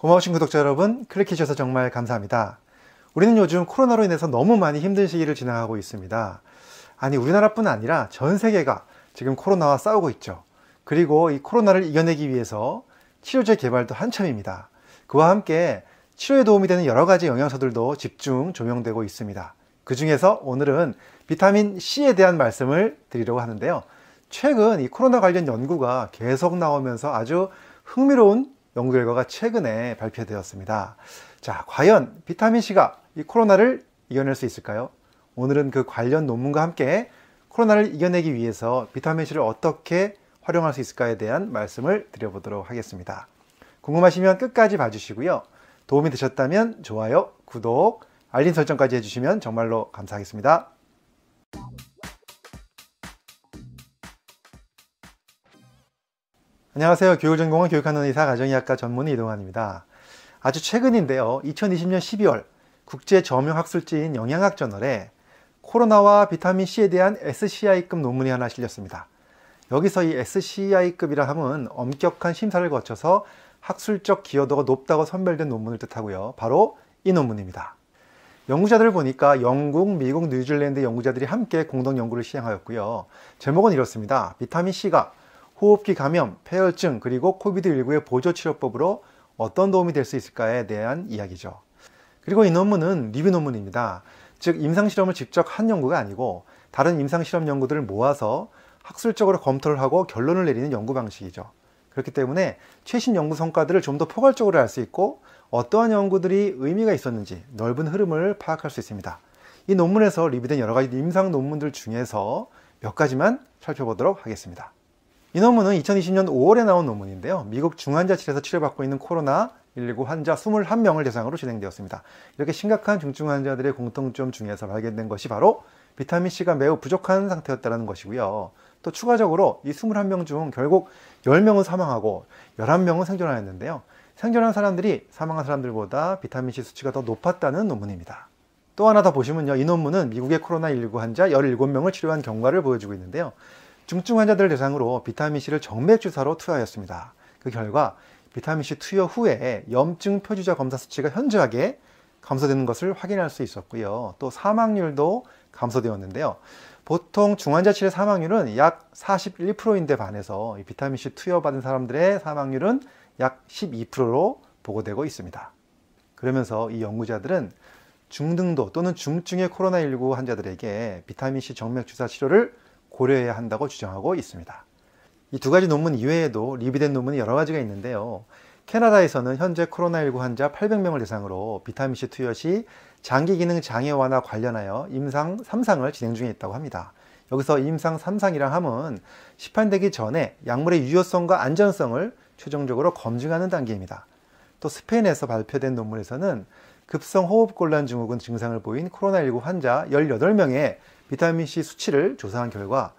고마우신 구독자 여러분, 클릭해주셔서 정말 감사합니다. 우리는 요즘 코로나로 인해서 너무 많이 힘든 시기를 지나가고 있습니다. 아니, 우리나라뿐 아니라 전 세계가 지금 코로나와 싸우고 있죠. 그리고 이 코로나를 이겨내기 위해서 치료제 개발도 한참입니다. 그와 함께 치료에 도움이 되는 여러 가지 영양소들도 집중 조명되고 있습니다. 그 중에서 오늘은 비타민 C에 대한 말씀을 드리려고 하는데요. 최근 이 코로나 관련 연구가 계속 나오면서 아주 흥미로운 연구 결과가 최근에 발표되었습니다. 자, 과연 비타민C가 이 코로나를 이겨낼 수 있을까요? 오늘은 그 관련 논문과 함께 코로나를 이겨내기 위해서 비타민C를 어떻게 활용할 수 있을까에 대한 말씀을 드려보도록 하겠습니다. 궁금하시면 끝까지 봐주시고요. 도움이 되셨다면 좋아요, 구독, 알림 설정까지 해주시면 정말로 감사하겠습니다. 안녕하세요. 교육 전공은 교육하는 의사 가정의학과 전문의 이동환입니다. 아주 최근인데요. 2020년 12월 국제 저명학술지인 영양학 저널에 코로나와 비타민 C에 대한 SCI급 논문이 하나 실렸습니다. 여기서 이 SCI급이라 함은 엄격한 심사를 거쳐서 학술적 기여도가 높다고 선별된 논문을 뜻하고요. 바로 이 논문입니다. 연구자들을 보니까 영국, 미국, 뉴질랜드 연구자들이 함께 공동 연구를 시행하였고요. 제목은 이렇습니다. 비타민 C가 호흡기 감염, 폐혈증, 그리고 코비드19의 보조치료법으로 어떤 도움이 될 수 있을까에 대한 이야기죠. 그리고 이 논문은 리뷰 논문입니다. 즉, 임상실험을 직접 한 연구가 아니고 다른 임상실험 연구들을 모아서 학술적으로 검토를 하고 결론을 내리는 연구 방식이죠. 그렇기 때문에 최신 연구 성과들을 좀 더 포괄적으로 알 수 있고 어떠한 연구들이 의미가 있었는지 넓은 흐름을 파악할 수 있습니다. 이 논문에서 리뷰된 여러 가지 임상 논문들 중에서 몇 가지만 살펴보도록 하겠습니다. 이 논문은 2020년 5월에 나온 논문인데요. 미국 중환자실에서 치료받고 있는 코로나19 환자 21명을 대상으로 진행되었습니다. 이렇게 심각한 중증 환자들의 공통점 중에서 발견된 것이 바로 비타민C가 매우 부족한 상태였다는 것이고요. 또 추가적으로 이 21명 중 결국 10명은 사망하고 11명은 생존하였는데요. 생존한 사람들이 사망한 사람들보다 비타민C 수치가 더 높았다는 논문입니다. 또 하나 더 보시면요. 이 논문은 미국의 코로나19 환자 17명을 치료한 경과를 보여주고 있는데요. 중증 환자들 대상으로 비타민C를 정맥 주사로 투여하였습니다. 그 결과 비타민C 투여 후에 염증 표지자 검사 수치가 현저하게 감소되는 것을 확인할 수 있었고요. 또 사망률도 감소되었는데요. 보통 중환자실의 사망률은 약 41%인데 반해서 비타민C 투여받은 사람들의 사망률은 약 12%로 보고되고 있습니다. 그러면서 이 연구자들은 중등도 또는 중증의 코로나19 환자들에게 비타민C 정맥 주사 치료를 고려해야 한다고 주장하고 있습니다. 이 두 가지 논문 이외에도 리뷰된 논문이 여러 가지가 있는데요. 캐나다에서는 현재 코로나19 환자 800명을 대상으로 비타민C 투여 시 장기 기능 장애 와나 관련하여 임상 3상을 진행 중에 있다고 합니다. 여기서 임상 3상이라 함은 시판되기 전에 약물의 유효성과 안전성을 최종적으로 검증하는 단계입니다. 또 스페인에서 발표된 논문에서는 급성 호흡곤란 증후군 증상을 보인 코로나19 환자 18명의 비타민C 수치를 조사한 결과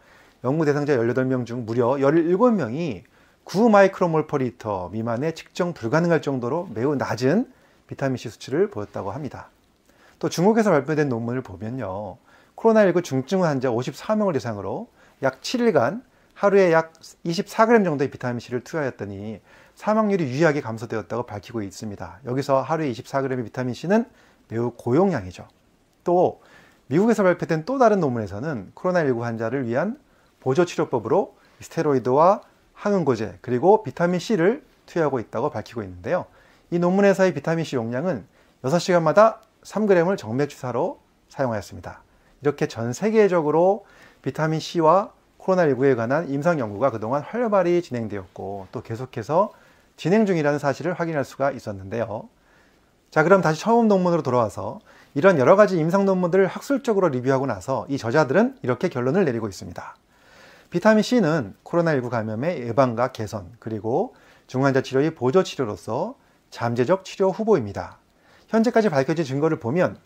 연구 대상자 18명 중 무려 17명이 9마이크로몰 퍼리터 미만의 측정 불가능할 정도로 매우 낮은 비타민C 수치를 보였다고 합니다. 또 중국에서 발표된 논문을 보면요. 코로나19 중증 환자 54명을 대상으로 약 7일간 하루에 약 24g 정도의 비타민C를 투여하였더니 사망률이 유의하게 감소되었다고 밝히고 있습니다. 여기서 하루에 24g의 비타민C는 매우 고용량이죠. 또 미국에서 발표된 또 다른 논문에서는 코로나19 환자를 위한 보조 치료법으로 스테로이드와 항응고제 그리고 비타민 C를 투여하고 있다고 밝히고 있는데요. 이 논문에서의 비타민 C 용량은 6시간마다 3g을 정맥 주사로 사용하였습니다. 이렇게 전 세계적으로 비타민 C와 코로나19에 관한 임상 연구가 그동안 활발히 진행되었고 또 계속해서 진행 중이라는 사실을 확인할 수가 있었는데요. 자, 그럼 다시 처음 논문으로 돌아와서 이런 여러 가지 임상 논문들을 학술적으로 리뷰하고 나서 이 저자들은 이렇게 결론을 내리고 있습니다. 비타민 C는 코로나19 감염의 예방과 개선, 그리고 중환자 치료의 보조 치료로서 잠재적 치료 후보입니다. 현재까지 밝혀진 증거를 보면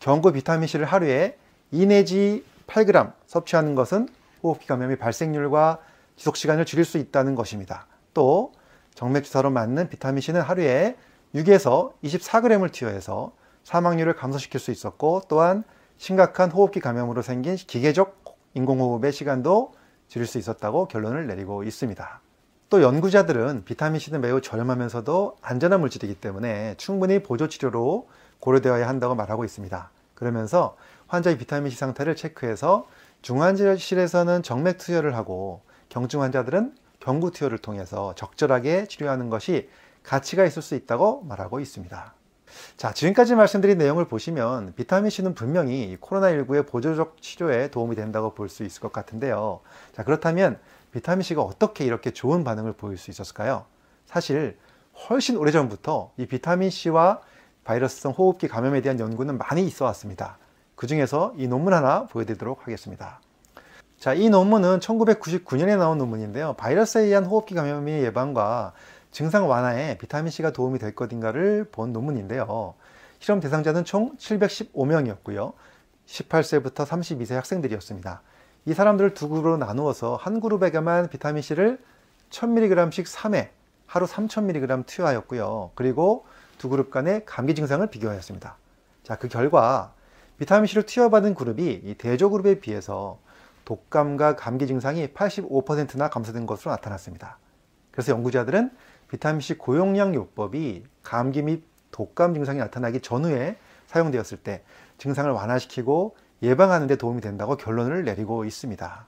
경구 비타민 C를 하루에 2 내지 8g 섭취하는 것은 호흡기 감염의 발생률과 지속 시간을 줄일 수 있다는 것입니다. 또 정맥주사로 맞는 비타민 C는 하루에 6에서 24g을 투여해서 사망률을 감소시킬 수 있었고 또한 심각한 호흡기 감염으로 생긴 기계적 인공호흡의 시간도 줄일 수 있었다고 결론을 내리고 있습니다. 또 연구자들은 비타민C는 매우 저렴하면서도 안전한 물질이기 때문에 충분히 보조치료로 고려되어야 한다고 말하고 있습니다. 그러면서 환자의 비타민C 상태를 체크해서 중환자실에서는 정맥 투여를 하고 경증 환자들은 경구 투여를 통해서 적절하게 치료하는 것이 가치가 있을 수 있다고 말하고 있습니다. 자, 지금까지 말씀드린 내용을 보시면 비타민C는 분명히 코로나19의 보조적 치료에 도움이 된다고 볼 수 있을 것 같은데요. 자, 그렇다면 비타민C가 어떻게 이렇게 좋은 반응을 보일 수 있었을까요? 사실 훨씬 오래전부터 이 비타민C와 바이러스성 호흡기 감염에 대한 연구는 많이 있어 왔습니다. 그 중에서 이 논문 하나 보여드리도록 하겠습니다. 자, 이 논문은 1999년에 나온 논문인데요. 바이러스에 의한 호흡기 감염의 예방과 증상 완화에 비타민C가 도움이 될 것인가를 본 논문인데요. 실험 대상자는 총 715명이었고요. 18세부터 32세 학생들이었습니다. 이 사람들을 두 그룹으로 나누어서 한 그룹에게만 비타민C를 1000mg씩 3회, 하루 3000mg 투여하였고요. 그리고 두 그룹 간의 감기 증상을 비교하였습니다. 자, 그 결과 비타민C를 투여받은 그룹이 대조 그룹에 비해서 독감과 감기 증상이 85%나 감소된 것으로 나타났습니다. 그래서 연구자들은 비타민C 고용량 요법이 감기 및 독감 증상이 나타나기 전후에 사용되었을 때 증상을 완화시키고 예방하는 데 도움이 된다고 결론을 내리고 있습니다.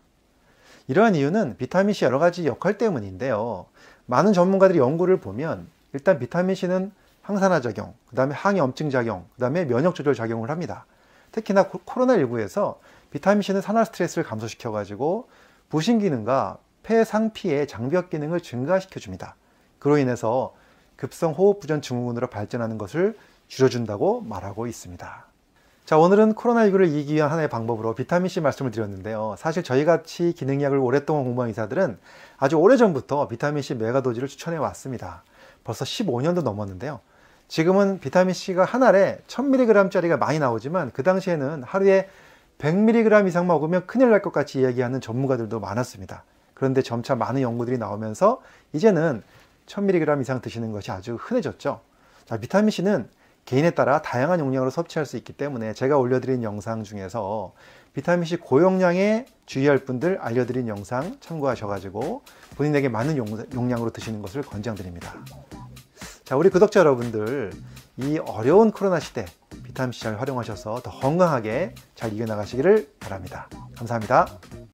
이러한 이유는 비타민C 여러 가지 역할 때문인데요. 많은 전문가들이 연구를 보면 일단 비타민C는 항산화 작용, 그 다음에 항염증 작용, 그 다음에 면역 조절 작용을 합니다. 특히나 코로나19에서 비타민C는 산화 스트레스를 감소시켜가지고 부신 기능과 폐 상피의 장벽 기능을 증가시켜줍니다. 그로 인해서 급성 호흡부전 증후군으로 발전하는 것을 줄여준다고 말하고 있습니다. 자, 오늘은 코로나19를 이기기 위한 하나의 방법으로 비타민C 말씀을 드렸는데요. 사실 저희같이 기능약을 오랫동안 공부한 의사들은 아주 오래전부터 비타민C 메가도지를 추천해 왔습니다. 벌써 15년도 넘었는데요. 지금은 비타민C가 한 알에 1000mg짜리가 많이 나오지만 그 당시에는 하루에 100mg 이상 먹으면 큰일 날 것 같이 이야기하는 전문가들도 많았습니다. 그런데 점차 많은 연구들이 나오면서 이제는 1000mg 이상 드시는 것이 아주 흔해졌죠. 자, 비타민 C는 개인에 따라 다양한 용량으로 섭취할 수 있기 때문에 제가 올려드린 영상 중에서 비타민C 고용량에 주의할 분들 알려드린 영상 참고하셔가지고 본인에게 많은 용량으로 드시는 것을 권장드립니다. 자, 우리 구독자 여러분들 이 어려운 코로나 시대 비타민C 잘 활용하셔서 더 건강하게 잘 이겨나가시기를 바랍니다. 감사합니다.